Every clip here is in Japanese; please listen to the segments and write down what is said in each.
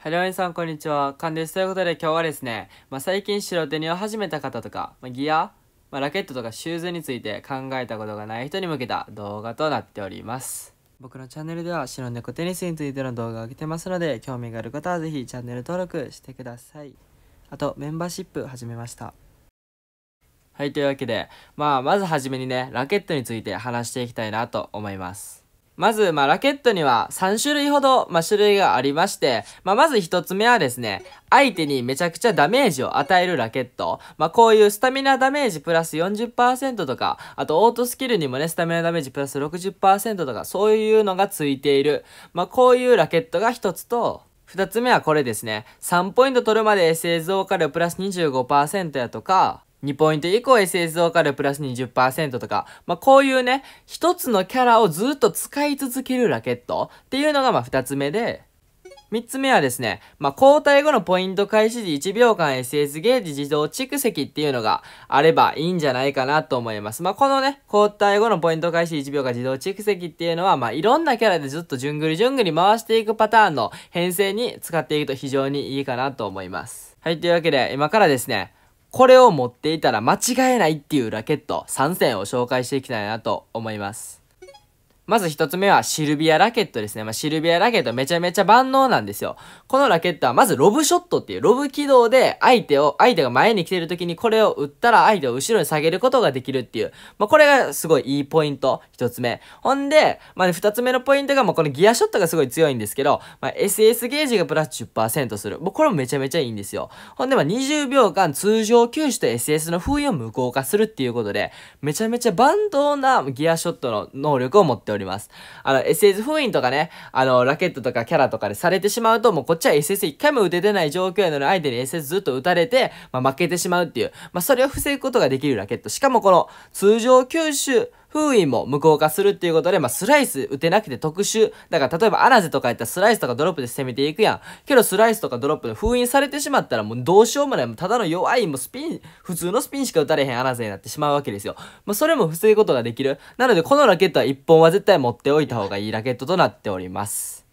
ハローさん、こんにちは。カンです。ということで今日はですね、まあ、最近白手にを始めた方とか、まあ、ギア、まあ、ラケットとかシューズについて考えたことがない人に向けた動画となっております。僕のチャンネルでは白猫テニスについての動画を上げてますので、興味がある方はぜひチャンネル登録してください。あと、メンバーシップ始めました。はい、というわけで、まあ、まずはじめにね、ラケットについて話していきたいなと思います。まず、まあ、ラケットには3種類ほど、まあ、種類がありまして、まあ、まず1つ目はですね、相手にめちゃくちゃダメージを与えるラケット。まあ、こういうスタミナダメージプラス40%とか、あとオートスキルにもね、スタミナダメージプラス60%とか、そういうのがついている。まあ、こういうラケットが1つと、2つ目はこれですね。3ポイント取るまで製造 o 量プラス25%やとか、2ポイント以降 SSO からプラス20%とか、まあ、こういうね、一つのキャラをずっと使い続けるラケットっていうのがま2つ目で、3つ目はですね、まあ、交代後のポイント開始時1秒間 SS ゲージ自動蓄積っていうのがあればいいんじゃないかなと思います。まあ、このね、交代後のポイント開始1秒間自動蓄積っていうのは、まあ、いろんなキャラでずっとじゅんぐりじゅんぐり回していくパターンの編成に使っていくと非常にいいかなと思います。はい、というわけで、今からですね、これを持っていたら間違えないっていうラケット3選を紹介していきたいなと思います。まず一つ目はシルビアラケットですね。まあ、シルビアラケットめちゃめちゃ万能なんですよ。このラケットはまずロブショットっていうロブ軌道で相手を、相手が前に来てる時にこれを打ったら相手を後ろに下げることができるっていう。まあ、これがすごいいいポイント。一つ目。ほんで、まあ、二つ目のポイントがもうこのギアショットがすごい強いんですけど、まあ、SS ゲージがプラス10%する。もうこれもめちゃめちゃいいんですよ。ほんで、ま20秒間通常球種と SS の封印を無効化するっていうことで、めちゃめちゃ万能なギアショットの能力を持っております。おります。あの、SS 封印とかね、あの、ラケットとかキャラとかでされてしまうと、もうこっちは SS 一回も打ててない状況やのに、相手に SS ずっと打たれて、まあ、負けてしまうっていう、まあ、それを防ぐことができるラケット。しかもこの、通常吸収、封印も無効化するっていうことで、まあ、スライス打てなくて特殊。だから、例えば、アナゼとかやったらスライスとかドロップで攻めていくやん。けど、スライスとかドロップで封印されてしまったら、もうどうしようもない。もうただの弱い、もうスピン、普通のスピンしか打たれへんアナゼになってしまうわけですよ。まあ、それも防ぐことができる。なので、このラケットは1本は絶対持っておいた方がいいラケットとなっております。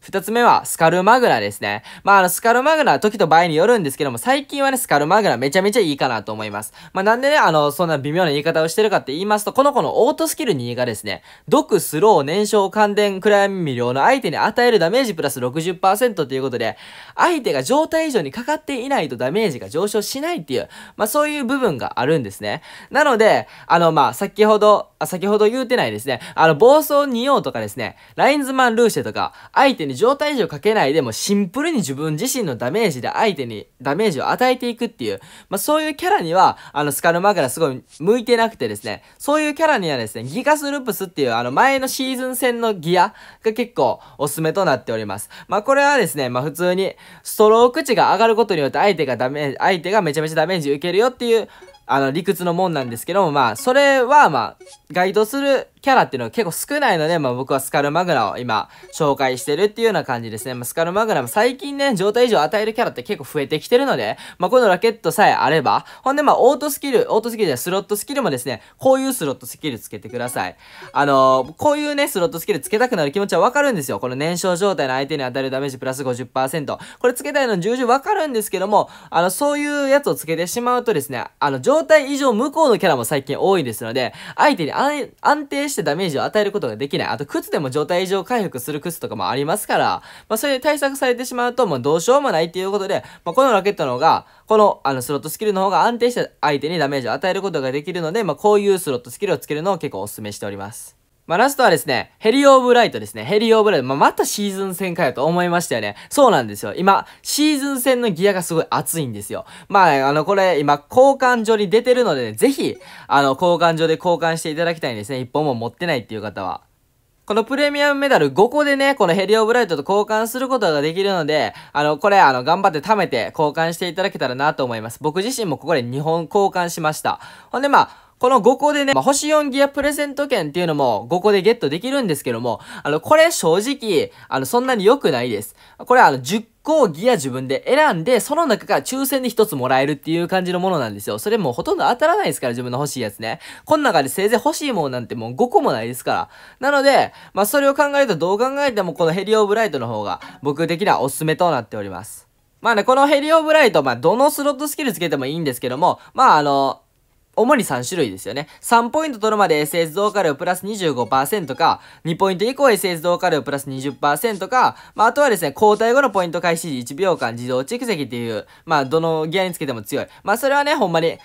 二つ目は、スカルマグナですね。まあ、あの、スカルマグナは時と場合によるんですけども、最近はね、スカルマグナめちゃめちゃいいかなと思います。まあ、なんでね、あの、そんな微妙な言い方をしてるかって言いますと、この子のオートスキル2がですね、毒、スロー、燃焼、感電、暗闇未了の相手に与えるダメージプラス60%ということで、相手が状態以上にかかっていないとダメージが上昇しないっていう、まあ、そういう部分があるんですね。なので、あの、まあ、先ほど、あ、先ほど言うてないですね、あの、暴走2王とかですね、ラインズマンルーシェとか、相手にに状態異常かけないでもシンプルに自分自身のダメージで相手にダメージを与えていくっていう、まあ、そういうキャラには、あの、スカルマグラすごい向いてなくてですね、そういうキャラにはですね、ギガスルプスっていうあの前のシーズン戦のギアが結構おすすめとなっております。まあ、これはですね、まあ、普通にストローク値が上がることによって相手がダメージ、相手がめちゃめちゃダメージ受けるよっていうあの、理屈のもんなんですけども、まあ、それは、まあ、該当するキャラっていうのは結構少ないので、まあ僕はスカルマグナを今、紹介してるっていうような感じですね。まあ、スカルマグナも最近ね、状態異常を与えるキャラって結構増えてきてるので、まあこのラケットさえあれば、ほんでまあ、オートスキル、オートスキルじゃスロットスキルもですね、こういうスロットスキルつけてください。あのー、こういうね、スロットスキルつけたくなる気持ちはわかるんですよ。この燃焼状態の相手に当たるダメージプラス50%。これつけたいの重々わかるんですけども、あの、そういうやつをつけてしまうとですね、あの、状態以上こうのキャラも最近多いですので、相手に安定してダメージを与えることができない。あと、靴でも状態異常回復する靴とかもありますから、まあ、それで対策されてしまうと、もうどうしようもないっていうことで、まあ、このラケットの方が、この、あの、スロットスキルの方が安定して相手にダメージを与えることができるので、まあ、こういうスロットスキルをつけるのを結構お勧めしております。まあ、ラストはですね、ヘリオブライトですね。ヘリオブライト。まあ、またシーズン戦かよと思いましたよね。そうなんですよ。今、シーズン戦のギアがすごい熱いんですよ。まあ、あの、これ、今、交換所に出てるので、ね、ぜひ、あの、交換所で交換していただきたいんですね。一本も持ってないっていう方は。このプレミアムメダル5個でね、このヘリオブライトと交換することができるので、あの、これ、あの、頑張って貯めて交換していただけたらなと思います。僕自身もここで2本交換しました。ほんで、まあ、この5個でね、まあ、星4ギアプレゼント券っていうのも5個でゲットできるんですけども、あの、これ正直、あの、そんなに良くないです。これあの、10個ギア自分で選んで、その中から抽選で1つもらえるっていう感じのものなんですよ。それもうほとんど当たらないですから、自分の欲しいやつね。この中でせいぜい欲しいもんなんてもう5個もないですから。なので、まあ、それを考えるとどう考えてもこのヘリオブライトの方が僕的にはおすすめとなっております。まあね、このヘリオブライト、まあ、どのスロットスキルつけてもいいんですけども、まああの、主に3種類ですよね。3ポイント取るまで SS 動加量プラス25%か、2ポイント以降 SS 動加量プラス20%か、まあ、あとはですね、交代後のポイント開始時1秒間自動蓄積っていう、まあ、どのギアにつけても強い。まあ、それはね、ほんまに、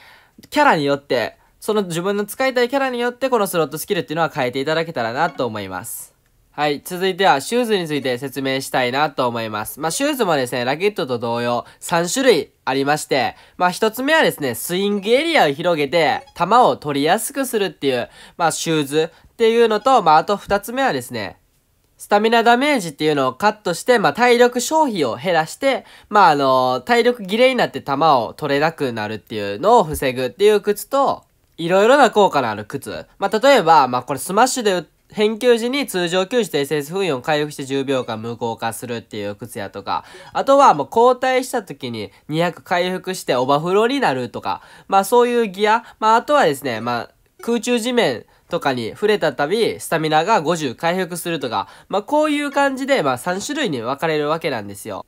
キャラによって、その自分の使いたいキャラによってこのスロットスキルっていうのは変えていただけたらなと思います。はい。続いては、シューズについて説明したいなと思います。まあ、シューズもですね、ラケットと同様、3種類ありまして、まあ、1つ目はですね、スイングエリアを広げて、球を取りやすくするっていう、まあ、シューズっていうのと、まあ、あと2つ目はですね、スタミナダメージっていうのをカットして、まあ、体力消費を減らして、まあ、あの体力切れになって球を取れなくなるっていうのを防ぐっていう靴と、いろいろな効果のある靴。まあ、例えば、まあ、これスマッシュで打っ返球時に通常球時と SS 封印を回復して10秒間無効化するっていう靴やとか、あとはもう交代した時に200回復してオバフローになるとか、まあそういうギア、まああとはですね、まあ空中地面とかに触れたたび、スタミナが50回復するとか、まあこういう感じで、まあ3種類に分かれるわけなんですよ。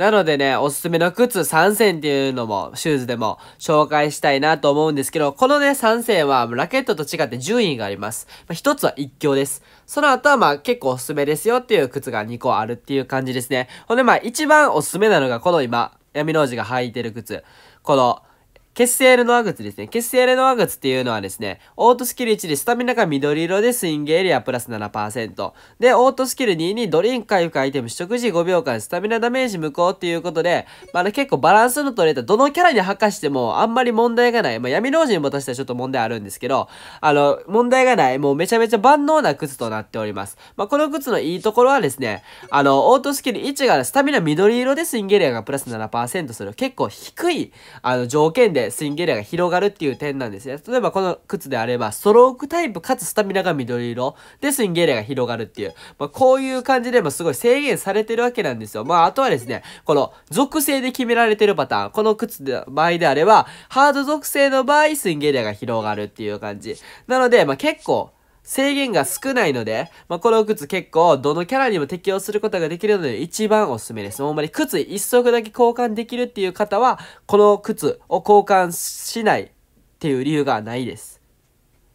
なのでね、おすすめの靴3選っていうのも、シューズでも紹介したいなと思うんですけど、このね、3選はラケットと違って順位があります。まあ、1つは1強です。その後はまあ結構おすすめですよっていう靴が2個あるっていう感じですね。ほんでまあ一番おすすめなのがこの今、闇の字が履いてる靴。この、結成レノアグツですね。結成レノアグツっていうのはですね、オートスキル1でスタミナが緑色でスイングエリアプラス7%。で、オートスキル2にドリンク回復アイテム試食時5秒間スタミナダメージ無効っていうことで、まあ、結構バランスの取れた、どのキャラに吐かしてもあんまり問題がない。まあ、闇老人も私たちちょっと問題あるんですけど、あの、問題がない、もうめちゃめちゃ万能な靴となっております。まあ、この靴のいいところはですね、あの、オートスキル1がスタミナ緑色でスイングエリアがプラス7%する。結構低い、あの、条件ででスイングエリアが広がるっていう点なんですね。例えばこの靴であれば、ストロークタイプかつスタミナが緑色でスイングエリアが広がるっていう、まあ、こういう感じでもすごい制限されてるわけなんですよ。まあ、あとはですね、この属性で決められてるパターン、この靴の場合であれば、ハード属性の場合、スイングエリアが広がるっていう感じ。なので、まあ、結構、制限が少ないので、まあ、この靴結構どのキャラにも適用することができるので一番おすすめです。ほんまに靴1足だけ交換できるっていう方は、この靴を交換しないっていう理由がないです。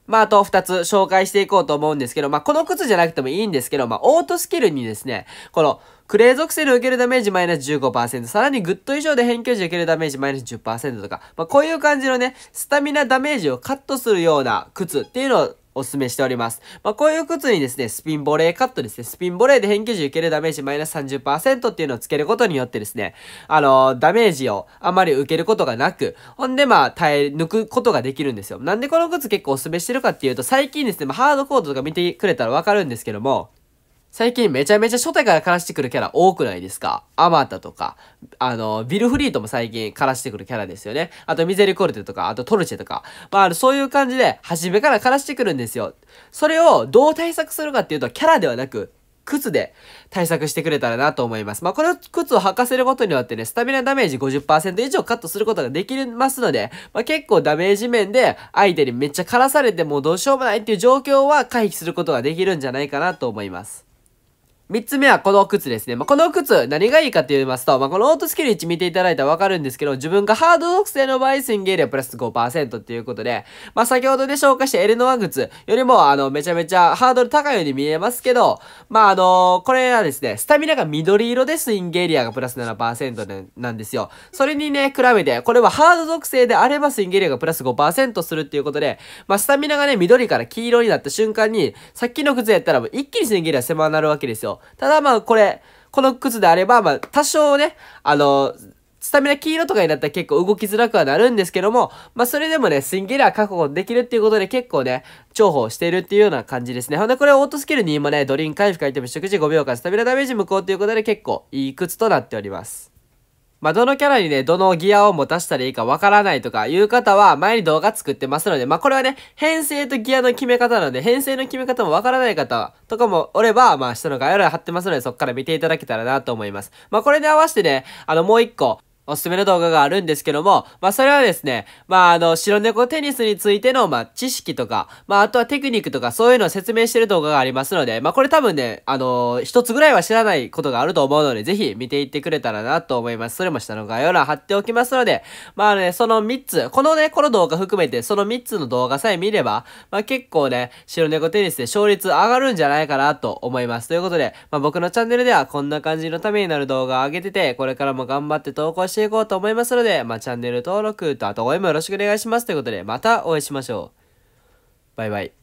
まあ、あと2つ紹介していこうと思うんですけど、まあ、この靴じゃなくてもいいんですけど、まあ、オートスキルにですね、この、クレー属性で受けるダメージマイナス15%、さらにグッド以上で変形時受けるダメージマイナス10%とか、まあ、こういう感じのね、スタミナダメージをカットするような靴っていうのをお勧めしております。まあ、こういう靴にですね、スピンボレーカットですね、スピンボレーで変形時受けるダメージマイナス30%っていうのをつけることによってですね、あのー、ダメージをあまり受けることがなく、ほんでまあ、耐え抜くことができるんですよ。なんでこの靴結構お勧めしてるかっていうと、最近ですね、まあ、ハードコードとか見てくれたらわかるんですけども、最近めちゃめちゃ初代から枯らしてくるキャラ多くないですかアマタとか、あの、ビルフリートも最近枯らしてくるキャラですよね。あとミゼリコルテとか、あとトルチェとか。まあ、そういう感じで、初めから枯らしてくるんですよ。それをどう対策するかっていうと、キャラではなく、靴で対策してくれたらなと思います。まあ、この靴を履かせることによってね、スタミナダメージ50%以上カットすることができますので、まあ、結構ダメージ面で相手にめっちゃ枯らされてもうどうしようもないっていう状況は回避することができるんじゃないかなと思います。三つ目はこの靴ですね。まあ、この靴、何がいいかと言いますと、まあ、このオートスキル1見ていただいたらわかるんですけど、自分がハード属性の場合、スインゲールプラス5%っていうことで、まあ、先ほどで紹介したエルノワ靴よりも、あの、めちゃめちゃハードル高いように見えますけど、まあ、あのー、これはですね、スタミナが緑色でスインゲリアがプラス7%なんですよ。それにね、比べて、これはハード属性であればスインゲリアがプラス5%するっていうことで、まあ、スタミナがね、緑から黄色になった瞬間に、さっきの靴やったら一気にスインゲリア狭なるわけですよ。ただまあこれ、この靴であれば、まあ多少ね、あの、スタミナ黄色とかになったら結構動きづらくはなるんですけども、まあそれでもね、スインゲラー確保できるっていうことで結構ね、重宝しているっていうような感じですね。ほんでこれオートスキルに今ね、ドリンク回復アイテム食事5秒間スタミナダメージ無効っていうことで結構いい靴となっております。まあ、どのキャラにね、どのギアを持たしたらいいかわからないとかいう方は、前に動画作ってますので、まあ、これはね、編成とギアの決め方なので、編成の決め方もわからない方とかもおれば、まあ、下の概要欄貼ってますので、そっから見ていただけたらなと思います。まあ、これに合わせてね、あの、もう一個、おすすめの動画があるんですけども、まあ、それはですね、まあ、あの、白猫テニスについての、まあ、知識とか、まあ、あとはテクニックとか、そういうのを説明してる動画がありますので、まあ、これ多分ね、あのー、一つぐらいは知らないことがあると思うので、ぜひ見ていってくれたらなと思います。それも下の概要欄貼っておきますので、まあね、その3つ、このね、この動画含めて、その3つの動画さえ見れば、まあ、結構ね、白猫テニスで勝率上がるんじゃないかなと思います。ということで、まあ、僕のチャンネルではこんな感じのためになる動画を上げてて、これからも頑張って投稿してしていこうと思いますので、まあ、チャンネル登録と、あと応援もよろしくお願いしますということで、またお会いしましょう。バイバイ。